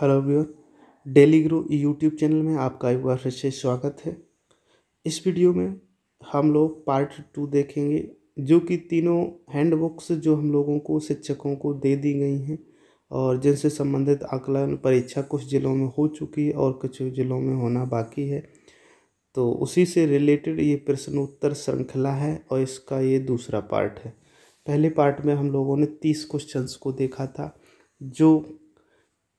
hello viewer daily grow YouTube channel में आपका एक बार फिर से स्वागत है इस वीडियो में हम लोग पार्ट टू देखेंगे जो कि तीनों हैंड बुक्स जो हम लोगों को शिक्षकों को दे दी गई हैं और जिनसे संबंधित आकलन परीक्षा कुछ ज़िलों में हो चुकी है और कुछ ज़िलों में होना बाकी है तो उसी से रिलेटेड ये प्रश्नोत्तर श्रृंखला है और इसका ये दूसरा पार्ट है पहले पार्ट में हम लोगों ने तीस क्वेश्चंस को देखा था जो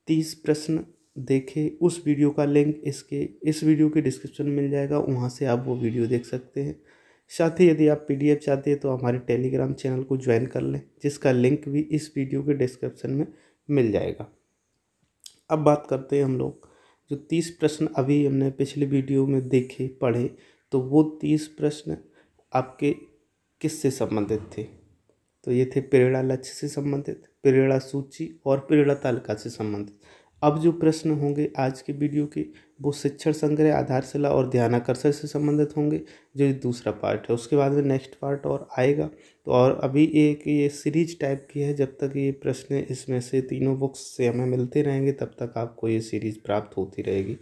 तीस प्रश्न देखे उस वीडियो का लिंक इसके इस वीडियो के डिस्क्रिप्शन में मिल जाएगा वहाँ से आप वो वीडियो देख सकते हैं साथ ही यदि आप पीडीएफ चाहते हैं तो हमारे टेलीग्राम चैनल को ज्वाइन कर लें जिसका लिंक भी इस वीडियो के डिस्क्रिप्शन में मिल जाएगा अब बात करते हैं हम लोग जो तीस प्रश्न अभी हमने पिछले वीडियो में देखे पढ़े तो वो तीस प्रश्न आपके किससे संबंधित थे तो ये थे प्रेरणा लक्ष्य से संबंधित प्रेरणा सूची और प्रेरणा तालिका से संबंधित अब जो प्रश्न होंगे आज के वीडियो के वो शिक्षण संग्रह आधारशिला और ध्यानाकर्षण से संबंधित होंगे जो दूसरा पार्ट है उसके बाद में नेक्स्ट पार्ट और आएगा तो और अभी एक ये सीरीज टाइप की है जब तक ये प्रश्न इसमें से तीनों बुक्स से हमें मिलते रहेंगे तब तक आपको ये सीरीज प्राप्त होती रहेगी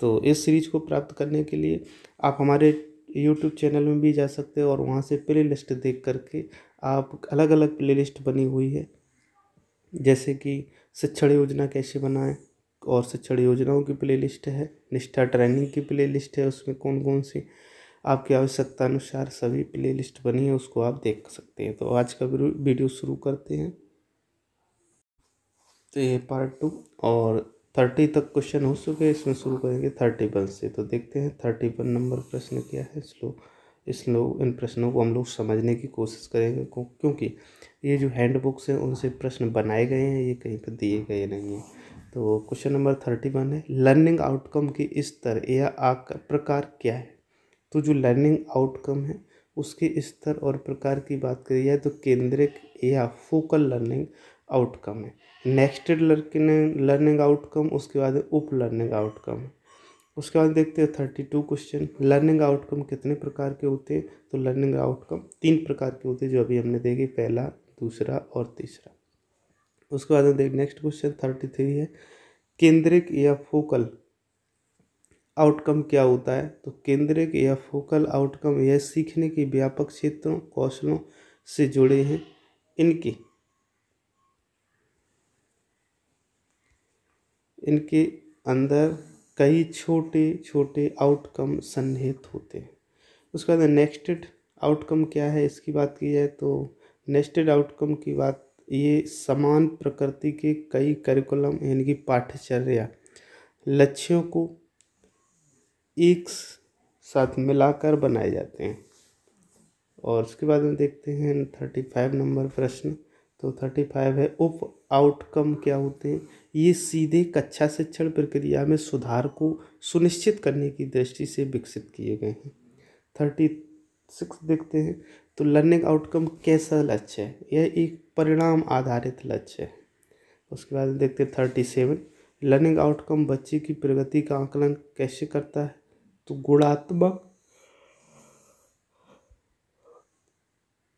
तो इस सीरीज को प्राप्त करने के लिए आप हमारे यूट्यूब चैनल में भी जा सकते हो और वहाँ से प्ले लिस्ट देख करके आप अलग अलग प्लेलिस्ट बनी हुई है जैसे कि शिक्षण योजना कैसे बनाएं और शिक्षण योजनाओं की प्लेलिस्ट है निष्ठा ट्रेनिंग की प्लेलिस्ट है उसमें कौन कौन सी आपकी आवश्यकता अनुसार सभी प्लेलिस्ट बनी है उसको आप देख सकते हैं तो आज का वीडियो शुरू करते हैं तो ये पार्ट टू और थर्टी तक क्वेश्चन हो चुके हैं इसमें शुरू करेंगे थर्टी वन से तो देखते हैं थर्टी वन नंबर प्रश्न क्या है स्लो इस लोग इन प्रश्नों को हम लोग समझने की कोशिश करेंगे क्योंकि ये जो हैंड बुक्स हैं उनसे प्रश्न बनाए गए हैं ये कहीं पर दिए गए नहीं हैं तो क्वेश्चन नंबर थर्टी वन है लर्निंग आउटकम के स्तर या आकर प्रकार क्या है तो जो लर्निंग आउटकम है उसके स्तर और प्रकार की बात करी जाए तो केंद्रिक या फोकल लर्निंग आउटकम है नेक्स्ट लर्निंग लर्निंग आउटकम उसके बाद उप लर्निंग आउटकम है उसके बाद देखते हैं thirty two question learning outcome कितने प्रकार के होते हैं तो लर्निंग आउटकम तीन प्रकार के होते हैं जो अभी हमने देखे पहला दूसरा और तीसरा उसके बाद देख नेक्स्ट क्वेश्चन थर्टी थ्री है केंद्रिक या फोकल आउटकम क्या होता है तो केंद्रिक या फोकल आउटकम यह सीखने के व्यापक क्षेत्रों कौशलों से जुड़े हैं इनके इनके अंदर कई छोटे छोटे आउटकम सन्निहित होते हैं उसके बाद नेक्स्टेड आउटकम क्या है इसकी बात की जाए तो नेक्स्टेड आउटकम की बात ये समान प्रकृति के कई करिकुलम यानी कि पाठ्यचर्या लक्ष्यों को एक साथ मिलाकर बनाए जाते हैं और उसके बाद में देखते हैं थर्टी फाइव नंबर प्रश्न तो थर्टी फाइव है उप आउटकम क्या होते हैं ये सीधे कक्षा शिक्षण प्रक्रिया में सुधार को सुनिश्चित करने की दृष्टि से विकसित किए गए हैं थर्टी सिक्स देखते हैं तो लर्निंग आउटकम कैसा लक्ष्य है यह एक परिणाम आधारित लक्ष्य है उसके बाद देखते हैं थर्टी सेवन लर्निंग आउटकम बच्चे की प्रगति का आकलन कैसे करता है तो गुणात्मक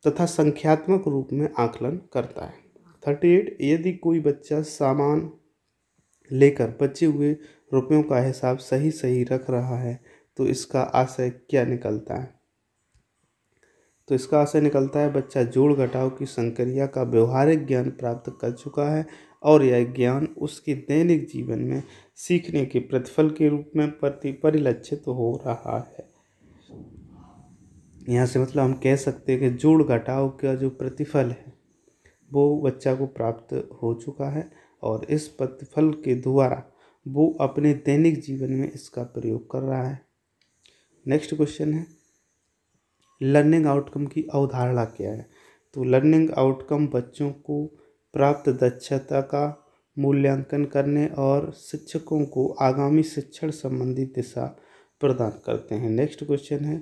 तथा संख्यात्मक रूप में आकलन करता है थर्टी एट यदि कोई बच्चा सामान लेकर बचे हुए रुपयों का हिसाब सही सही रख रहा है तो इसका आशय क्या निकलता है तो इसका आशय निकलता है बच्चा जोड़ घटाव की संक्रिया का व्यवहारिक ज्ञान प्राप्त कर चुका है और यह ज्ञान उसके दैनिक जीवन में सीखने के प्रतिफल के रूप में प्रति परिलक्षित तो हो रहा है यहाँ से मतलब हम कह सकते हैं कि जोड़ घटाव का जो प्रतिफल है वो बच्चा को प्राप्त हो चुका है और इस प्रतिफल के द्वारा वो अपने दैनिक जीवन में इसका प्रयोग कर रहा है नेक्स्ट क्वेश्चन है लर्निंग आउटकम की अवधारणा क्या है तो लर्निंग आउटकम बच्चों को प्राप्त दक्षता का मूल्यांकन करने और शिक्षकों को आगामी शिक्षण संबंधी दिशा प्रदान करते हैं नेक्स्ट क्वेश्चन है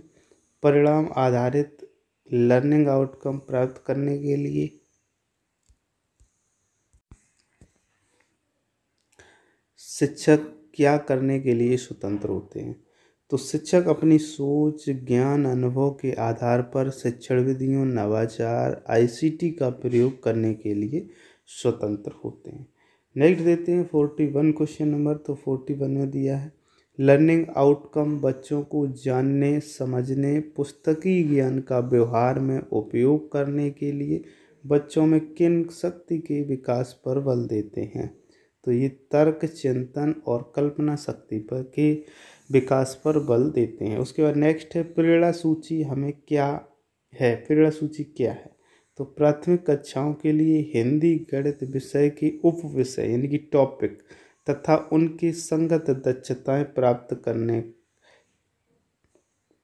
परिणाम आधारित लर्निंग आउटकम प्राप्त करने के लिए शिक्षक क्या करने के लिए स्वतंत्र होते हैं तो शिक्षक अपनी सोच ज्ञान अनुभव के आधार पर शिक्षण विधियों नवाचार आईसीटी का प्रयोग करने के लिए स्वतंत्र होते हैं नेक्स्ट देते हैं फोर्टी वन क्वेश्चन नंबर तो फोर्टी वन में दिया है लर्निंग आउटकम बच्चों को जानने समझने पुस्तकीय ज्ञान का व्यवहार में उपयोग करने के लिए बच्चों में किन शक्ति के विकास पर बल देते हैं तो ये तर्क चिंतन और कल्पना शक्ति पर के विकास पर बल देते हैं उसके बाद नेक्स्ट है प्रेरणा सूची हमें क्या है प्रेरणा सूची क्या है तो प्राथमिक कक्षाओं के लिए हिंदी गणित विषय के उप विषय यानी कि टॉपिक तथा उनकी संगत दक्षताएं प्राप्त करने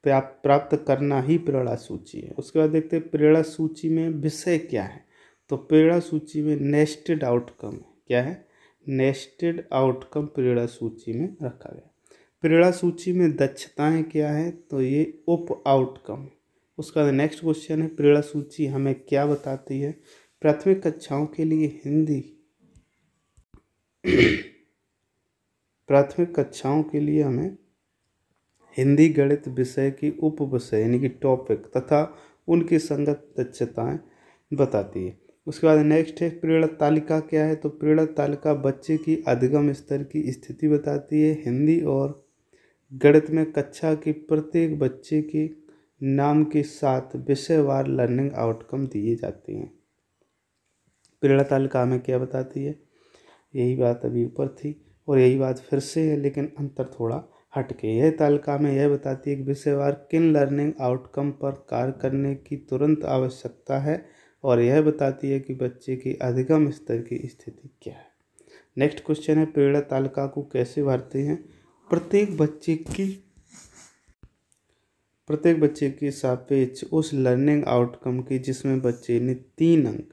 प्राप्त करना ही प्रेरणा सूची है उसके बाद देखते हैं प्रेरणा सूची में विषय क्या है तो प्रेरणा सूची में नेस्टेड आउटकम क्या है नेस्टेड आउटकम प्रेरणा सूची में रखा गया प्रेरणा सूची में दक्षताएं क्या है तो ये उप आउटकम उसका नेक्स्ट क्वेश्चन है प्रेरणा सूची हमें क्या बताती है प्राथमिक कक्षाओं के लिए हिंदी प्राथमिक कक्षाओं के लिए हमें हिंदी गणित विषय की उप विषय यानी कि टॉपिक तथा उनकी संगत दक्षताएँ बताती है उसके बाद नेक्स्ट है प्रेरक तालिका क्या है तो प्रेरक तालिका बच्चे की अधिगम स्तर की स्थिति बताती है हिंदी और गणित में कक्षा के प्रत्येक बच्चे के नाम के साथ विषयवार लर्निंग आउटकम दिए जाते हैं प्रेरणा तालिका हमें क्या बताती है यही बात अभी ऊपर थी और यही बात फिर से है लेकिन अंतर थोड़ा हटके यह तालिका में यह बताती है कि विषयवार किन लर्निंग आउटकम पर कार्य करने की तुरंत आवश्यकता है और यह बताती है कि बच्चे की अधिगम स्तर की स्थिति क्या है नेक्स्ट क्वेश्चन है प्रेरणा तालिका को कैसे भरते हैं प्रत्येक बच्चे की प्रत्येक बच्चे के सापेक्ष उस लर्निंग आउटकम की जिसमें बच्चे ने तीन अंक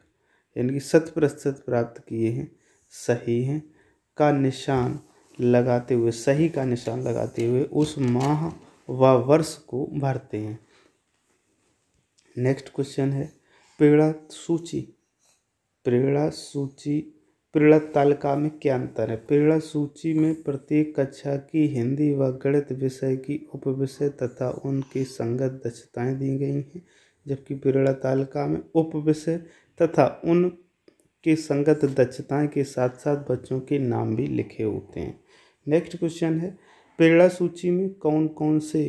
यानी कि शत प्रतिशत प्राप्त किए हैं सही हैं का निशान लगाते हुए सही का निशान लगाते हुए उस माह व वर्ष को भरते हैं नेक्स्ट क्वेश्चन है प्रेरणा सूची प्रेरणा सूची प्रेरणा तालिका में क्या अंतर है प्रेरणा सूची में प्रत्येक कक्षा की हिंदी व गणित विषय की उप विषय तथा उनकी संगत दक्षताएं दी गई हैं जबकि प्रेरणा तालिका में उपविषय तथा उन के संगत दक्षताएं के साथ साथ बच्चों के नाम भी लिखे होते हैं नेक्स्ट क्वेश्चन है प्रेरणा सूची में कौन कौन से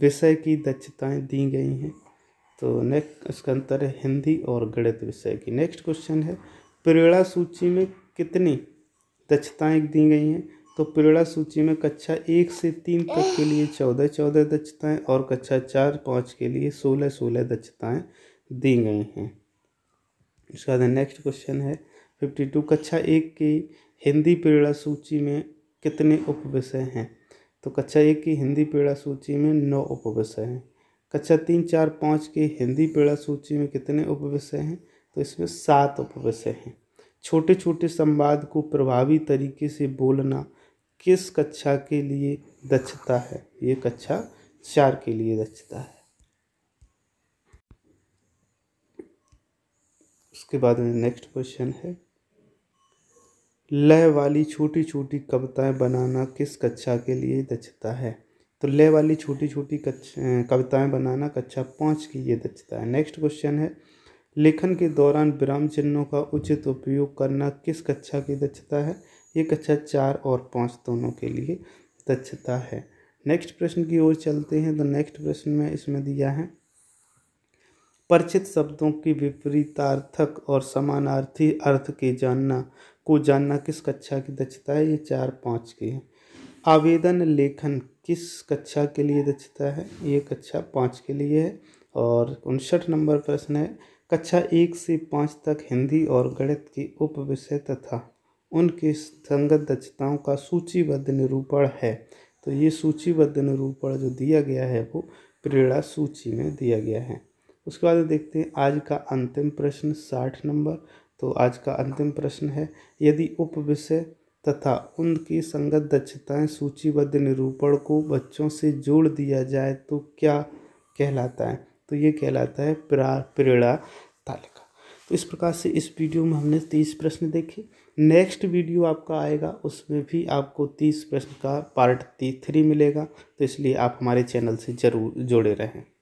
विषय की दक्षताएं दी गई हैं तो नेक्स्ट इसका अंतर है हिंदी और गणित विषय की नेक्स्ट क्वेश्चन है प्रेरणा सूची में कितनी दक्षताएँ दी गई हैं तो प्रेरणा सूची में कक्षा एक से तीन तक के लिए चौदह चौदह दक्षताएँ और कक्षा चार पाँच के लिए सोलह सोलह दक्षताएँ दी गई हैं उसके बाद नेक्स्ट क्वेश्चन है फिफ्टी टू कक्षा एक की हिंदी प्रेरणा सूची में कितने उपविषय हैं तो कक्षा एक की हिंदी पीड़ा सूची में नौ उपविषय हैं कक्षा तीन चार पाँच के हिंदी पीड़ा सूची में कितने उपविषय हैं तो इसमें सात उपविषय हैं छोटे छोटे संवाद को प्रभावी तरीके से बोलना किस कक्षा के लिए दक्षता है ये कक्षा चार के लिए दक्षता है उसके बाद में नेक्स्ट क्वेश्चन है लय वाली छोटी छोटी कविताएं बनाना किस कक्षा के लिए दक्षता है तो लय वाली छोटी छोटी अं, कविताएं बनाना कक्षा पाँच की ये दक्षता है नेक्स्ट क्वेश्चन है लेखन के दौरान विराम चिन्हों का उचित उपयोग करना किस कक्षा की दक्षता है ये कक्षा चार और पाँच दोनों के लिए दक्षता है नेक्स्ट प्रश्न की ओर चलते हैं तो नेक्स्ट प्रश्न में इसमें दिया है परिचित शब्दों की विपरीतार्थक और समानार्थी अर्थ के जानना को जानना किस कक्षा की दक्षता है ये चार पाँच की है आवेदन लेखन किस कक्षा के लिए दक्षता है ये कक्षा पाँच के लिए है और उनसठ नंबर प्रश्न है कक्षा एक से पाँच तक हिंदी और गणित के उप विषय तथा उनके संगत दक्षताओं का सूचीबद्ध निरूपण है तो ये सूचीबद्ध निरूपण जो दिया गया है वो प्रेरणा सूची में दिया गया है उसके बाद देखते हैं आज का अंतिम प्रश्न साठ नंबर तो आज का अंतिम प्रश्न है यदि उप विषय तथा उनकी संगत दक्षताएं सूचीबद्ध निरूपण को बच्चों से जोड़ दिया जाए तो क्या कहलाता है तो ये कहलाता है प्रेरणा तालिका तो इस प्रकार से इस वीडियो में हमने तीस प्रश्न देखे नेक्स्ट वीडियो आपका आएगा उसमें भी आपको तीस प्रश्न का पार्ट थ्री मिलेगा तो इसलिए आप हमारे चैनल से ज़रूर जुड़े रहें